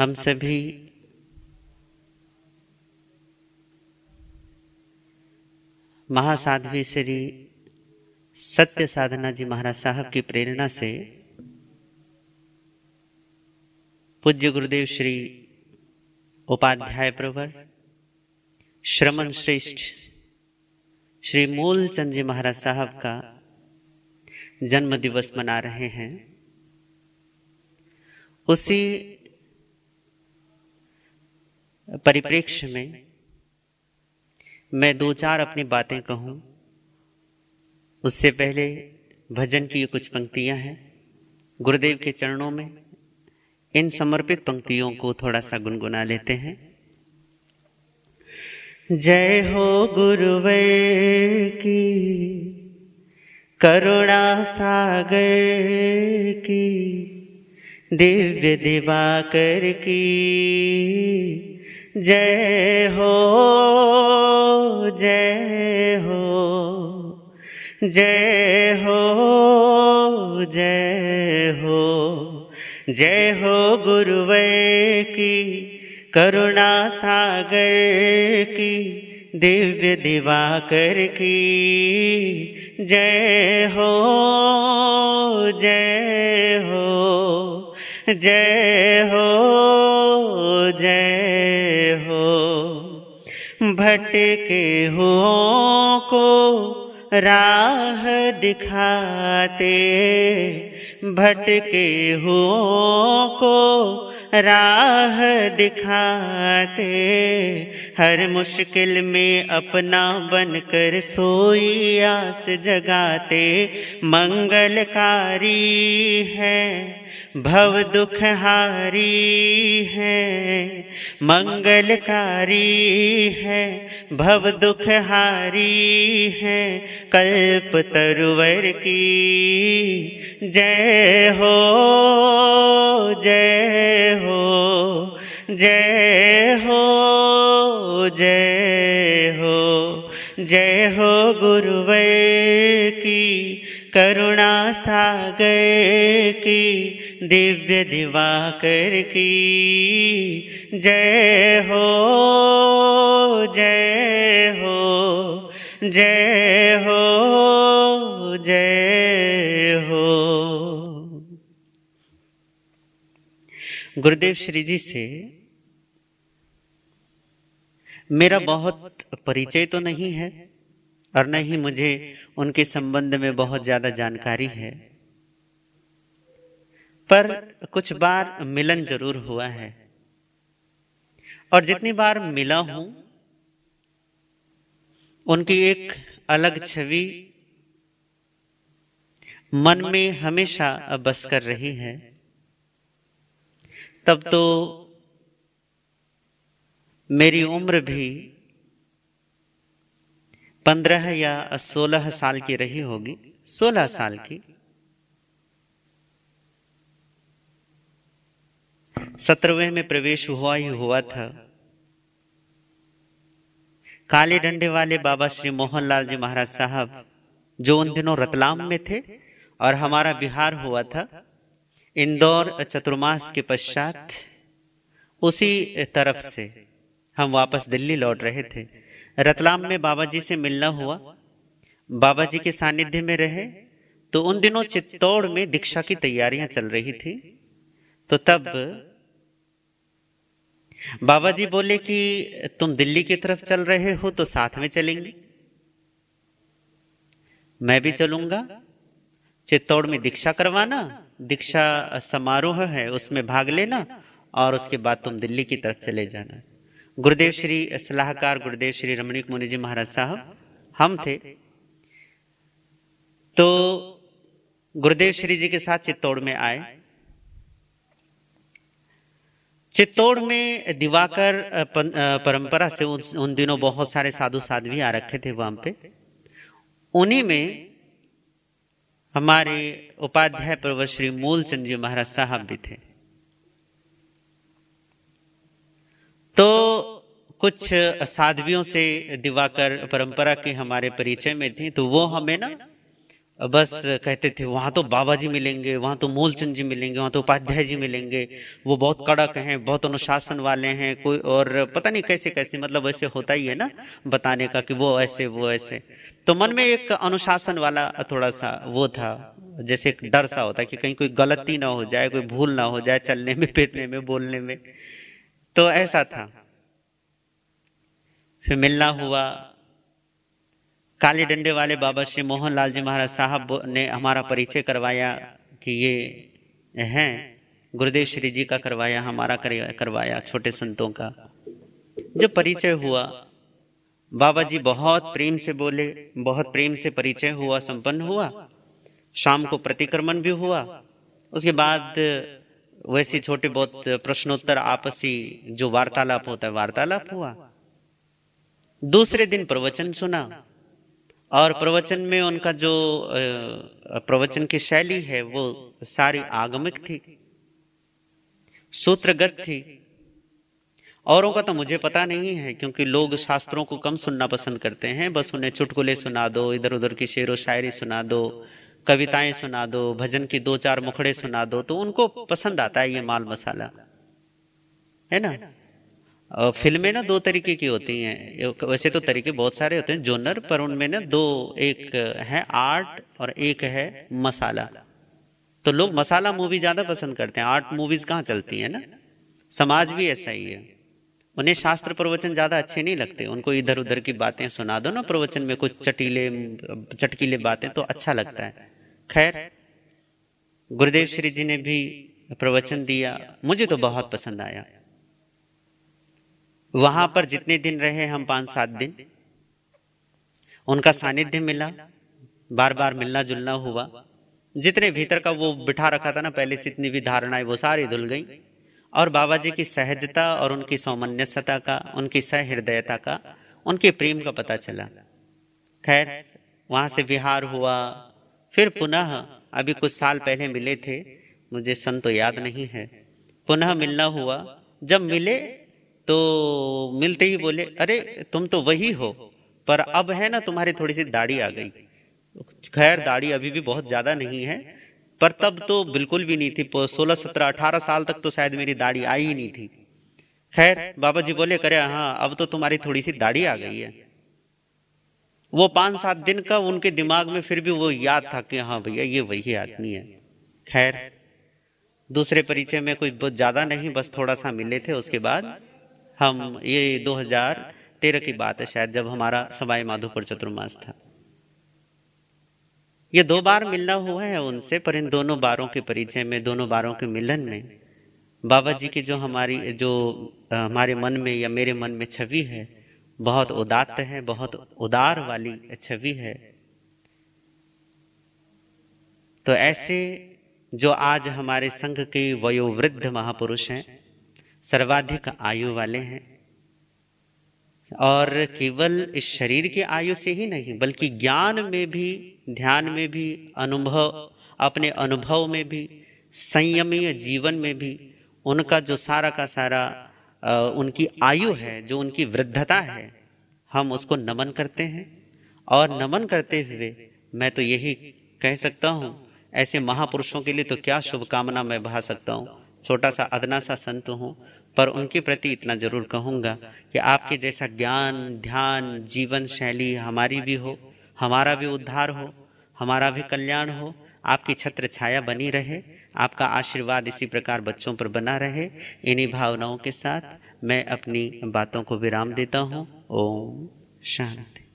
हम सभी महासाध्वी श्री सत्य साधना जी महाराज साहब की प्रेरणा से पूज्य गुरुदेव श्री उपाध्याय प्रवर श्रमण श्रेष्ठ श्री मूलचंद जी महाराज साहब का जन्म दिवस मना रहे हैं उसी परिप्रेक्ष्य में मैं दो चार अपनी बातें कहूं उससे पहले भजन की ये कुछ पंक्तियां हैं गुरुदेव के चरणों में इन समर्पित पंक्तियों को थोड़ा सा गुनगुना लेते हैं जय हो गुरुवर की करुणा सागर की दिव्य दिवाकर की जय हो जय हो जय हो जय हो जय हो गुरुवे की करुणा सागर की दिव्य दिवाकर की जय हो जय हो जय हो जय भटके हुओं को राह दिखाते भटके हुओं को राह दिखाते हर मुश्किल में अपना बनकर सोई आस जगाते मंगलकारी है भव दुखहारी है मंगलकारी है भव दुखहारी है कल्प तरुवर की जय हो जय हो जय हो जय हो जय हो गुरुवर की करुणा सागर की दिव्य दिवाकर की जय हो जय हो जय हो गुरुदेव श्री जी से मेरा बहुत परिचय तो नहीं है और न ही मुझे उनके संबंध में बहुत ज्यादा जानकारी है पर कुछ बार मिलन जरूर हुआ है और जितनी बार मिला हूं उनकी एक अलग छवि मन में हमेशा बस कर रही है तब तो मेरी उम्र भी पंद्रह या सोलह साल की रही होगी सोलह साल की सत्रहवें में प्रवेश हुआ ही हुआ था काले डंडे वाले बाबा श्री मोहनलाल जी महाराज साहब जो उन दिनों रतलाम में थे और हमारा बिहार हुआ था इंदौर चतुर्मास के पश्चात उसी तरफ से हम वापस दिल्ली लौट रहे थे रतलाम में बाबा जी से मिलना हुआ बाबा जी के सानिध्य में रहे तो उन दिनों चित्तौड़ में दीक्षा की तैयारियां चल रही थी तो तब बाबा जी बोले कि तुम दिल्ली की तरफ चल रहे हो तो साथ में चलेंगे मैं भी चलूंगा चित्तौड़ में दीक्षा करवाना दीक्षा समारोह है उसमें भाग लेना और उसके बाद तुम दिल्ली की तरफ चले जाना गुरुदेव श्री सलाहकार गुरुदेव श्री रमणीक मुनि जी महाराज साहब हम थे तो गुरुदेव श्री जी के साथ चित्तौड़ में आए चित्तौड़ में दिवाकर परंपरा से उन दिनों बहुत सारे साधु साध्वी आ रखे थे वहां पे उन्हीं में हमारे उपाध्याय प्रवर श्री मूलचंद जी महाराज साहब भी थे तो कुछ साधवियों से दिवाकर परंपरा के हमारे परिचय में थी तो वो हमें ना बस कहते थे वहाँ तो बाबा जी मिलेंगे वहाँ तो मूलचंद जी मिलेंगे वहाँ तो उपाध्याय जी मिलेंगे वो बहुत कड़क हैं बहुत अनुशासन वाले हैं कोई और पता नहीं कैसे कैसे मतलब वैसे होता ही है ना बताने का कि वो ऐसे वो ऐसे तो मन में एक अनुशासन वाला थोड़ा सा वो था जैसे एक डर सा होता कि कहीं कोई गलती ना हो जाए कोई भूल ना हो जाए चलने में फिरने में बोलने में तो ऐसा था फिर मिलना हुआ काले डंडे वाले बाबा श्री मोहन लाल जी महाराज साहब ने हमारा परिचय करवाया कि ये हैं गुरुदेव श्री जी का करवाया हमारा करवाया छोटे संतों का जो परिचय हुआ बाबा जी बहुत प्रेम से बोले बहुत प्रेम से परिचय हुआ संपन्न हुआ शाम को प्रतिक्रमण भी हुआ उसके बाद वैसे छोटे बहुत प्रश्नोत्तर आपसी जो वार्तालाप होता है वार्तालाप हुआ दूसरे दिन प्रवचन सुना और प्रवचन में उनका जो प्रवचन की शैली है वो सारी आगमिक थी सूत्रगत थी औरों का तो मुझे पता नहीं है क्योंकि लोग शास्त्रों को कम सुनना पसंद करते हैं बस उन्हें चुटकुले सुना दो इधर उधर की शेर व शायरी सुना दो कविताएं सुना दो भजन की दो चार मुखड़े सुना दो तो उनको पसंद आता है ये माल मसाला है ना और फिल्में ना दो तरीके की होती हैं वैसे तो तरीके बहुत सारे होते हैं जोनर पर उनमें ना दो एक है आर्ट और एक है मसाला तो लोग मसाला मूवी ज़्यादा पसंद करते हैं आर्ट मूवीज़ कहाँ चलती है ना समाज भी ऐसा ही है उन्हें शास्त्र प्रवचन ज़्यादा अच्छे नहीं लगते उनको इधर उधर की बातें सुना दो ना प्रवचन में कुछ चटीले चटकीले बातें तो अच्छा लगता है खैर गुरुदेव श्री जी ने भी प्रवचन दिया मुझे तो बहुत पसंद आया वहां पर जितने दिन रहे हम पांच सात दिन उनका सानिध्य मिला बार बार मिलना जुलना हुआ जितने भीतर का वो बिठा रखा था ना पहले से इतनी भी धारणाएं वो सारी धुल गई और बाबा जी की सहजता और उनकी सौमन्यसता का उनकी सहृदयता का उनके प्रेम का पता चला खैर वहां से विहार हुआ फिर पुनः अभी कुछ साल पहले मिले थे मुझे सन तो याद नहीं है पुनः मिलना हुआ जब मिले तो मिलते ही बोले अरे तुम तो वही हो पर अब है ना तुम्हारी थोड़ी सी दाढ़ी आ गई खैर दाढ़ी अभी भी बहुत ज्यादा नहीं है पर तब तो बिल्कुल भी नहीं थी सोलह सत्रह अठारह साल तक तो शायद मेरी दाढ़ी आई ही नहीं थी खैर बाबा जी बोले करे हाँ अब तो तुम्हारी थोड़ी सी दाढ़ी आ गई है वो पांच सात दिन का उनके दिमाग में फिर भी वो याद था कि हाँ भैया ये वही आदमी है खैर दूसरे परिचय में कोई बहुत ज्यादा नहीं बस थोड़ा सा मिले थे उसके बाद हम ये 2013 की बात है शायद जब हमारा सवाई माधोपुर चतुर्मास था ये दो बार मिलना हुआ है उनसे पर इन दोनों बारों के परिचय में दोनों बारों के मिलन में बाबा जी की जो हमारी जो हमारे मन में या मेरे मन में छवि है बहुत उदात्त है बहुत उदार वाली छवि है तो ऐसे जो आज हमारे संघ के वयोवृद्ध महापुरुष हैं सर्वाधिक आयु वाले हैं और केवल इस शरीर के आयु से ही नहीं बल्कि ज्ञान में भी ध्यान में भी अनुभव अपने अनुभव में भी संयमीय जीवन में भी उनका जो सारा का सारा उनकी आयु है जो उनकी वृद्धता है हम उसको नमन करते हैं और नमन करते हुए मैं तो यही कह सकता हूँ ऐसे महापुरुषों के लिए तो क्या शुभकामना मैं भा सकता हूँ छोटा सा अदना सा संत हूँ पर उनके प्रति इतना जरूर कहूँगा कि आपके जैसा ज्ञान ध्यान जीवन शैली हमारी भी हो हमारा भी उद्धार हो हमारा भी कल्याण हो आपकी छत्र छाया बनी रहे आपका आशीर्वाद इसी प्रकार बच्चों पर बना रहे इन्हीं भावनाओं के साथ मैं अपनी बातों को विराम देता हूँ ओम शांति